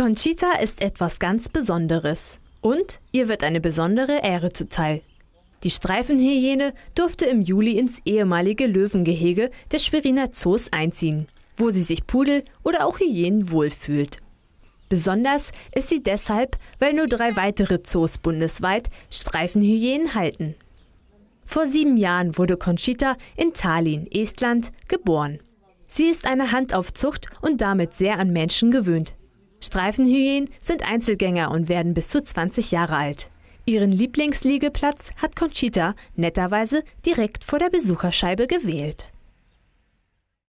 Conchita ist etwas ganz Besonderes und ihr wird eine besondere Ehre zuteil. Die Streifenhyäne durfte im Juli ins ehemalige Löwengehege der Schweriner Zoos einziehen, wo sie sich Pudel oder auch Hyänen wohlfühlt. Besonders ist sie deshalb, weil nur drei weitere Zoos bundesweit Streifenhyänen halten. Vor sieben Jahren wurde Conchita in Tallinn, Estland, geboren. Sie ist eine Handaufzucht und damit sehr an Menschen gewöhnt. Streifenhyänen sind Einzelgänger und werden bis zu 20 Jahre alt. Ihren Lieblingsliegeplatz hat Conchita netterweise direkt vor der Besucherscheibe gewählt.